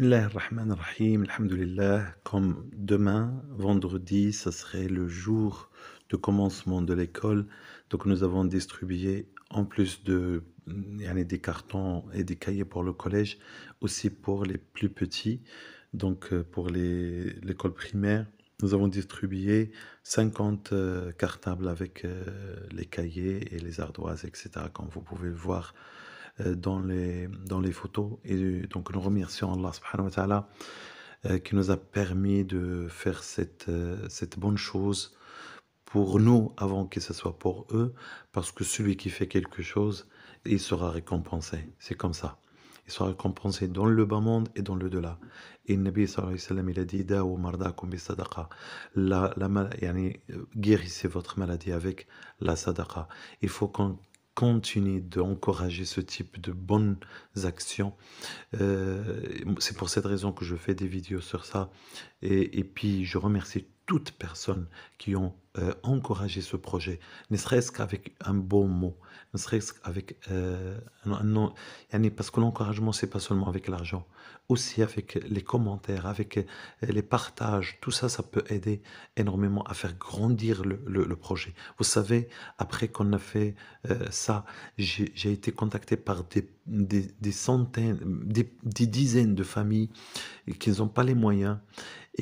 Bismillah rahim Alhamdulillah, comme demain, vendredi, ce serait le jour de commencement de l'école. Donc nous avons distribué, en plus de, mm, des cartons et des cahiers pour le collège, aussi pour les plus petits, donc euh, pour l'école primaire. Nous avons distribué 50 euh, cartables avec euh, les cahiers et les ardoises, etc., comme vous pouvez le voir euh, dans les, dans les photos. Et euh, donc nous remercions Allah subhanahu wa ta'ala euh, qui nous a permis de faire cette, cette bonne chose pour nous avant que ce soit pour eux, parce que celui qui fait quelque chose, il sera récompensé. C'est comme ça. Il sera récompensé dans le bas monde et dans le delà. Et le Nabi sallallahu alayhi wa sallam, il a dit bi sadaqa. La, la, yani, guérissez votre maladie avec la sadaqa. Il faut qu'on continuer d'encourager ce type de bonnes actions. Euh, c'est pour cette raison que je fais des vidéos sur ça. Et, et puis, je remercie personnes qui ont euh, encouragé ce projet, ne serait-ce qu'avec un bon mot, ne serait-ce qu'avec euh, non, parce que l'encouragement c'est pas seulement avec l'argent, aussi avec les commentaires, avec euh, les partages, tout ça, ça peut aider énormément à faire grandir le, projet. Vous savez, après qu'on a fait euh, ça, j'ai été contacté par des, des, centaines, des, des dizaines de familles qui n'ont pas les moyens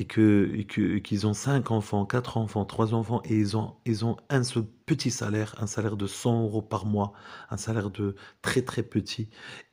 et que, qu'ils ont cinq enfants, quatre enfants, trois enfants et ils ont ils ont un seul petit salaire, un salaire de 100 euros par mois, un salaire de très très petit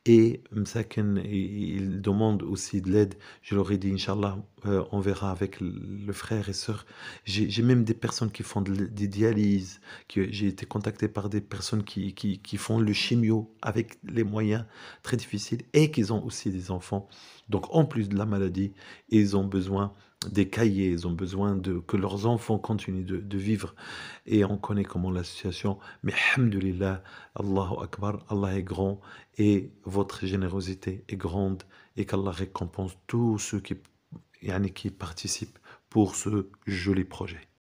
et ils demandent aussi de l'aide. Je leur ai dit inchallah, euh, on verra avec le frère et sœur. J'ai, même des personnes qui font des dialyses, que j'ai été contacté par des personnes qui, qui, qui font le chimio avec les moyens très difficiles et qu'ils ont aussi des enfants. Donc en plus de la maladie, ils ont besoin des cahiers, ils ont besoin de, que leurs enfants continuent de, vivre. Et on connaît comment l'association, mais hamdulillah, Akbar, Allah est grand et votre générosité est grande et qu'Allah récompense tous ceux qui, qui participent pour ce joli projet.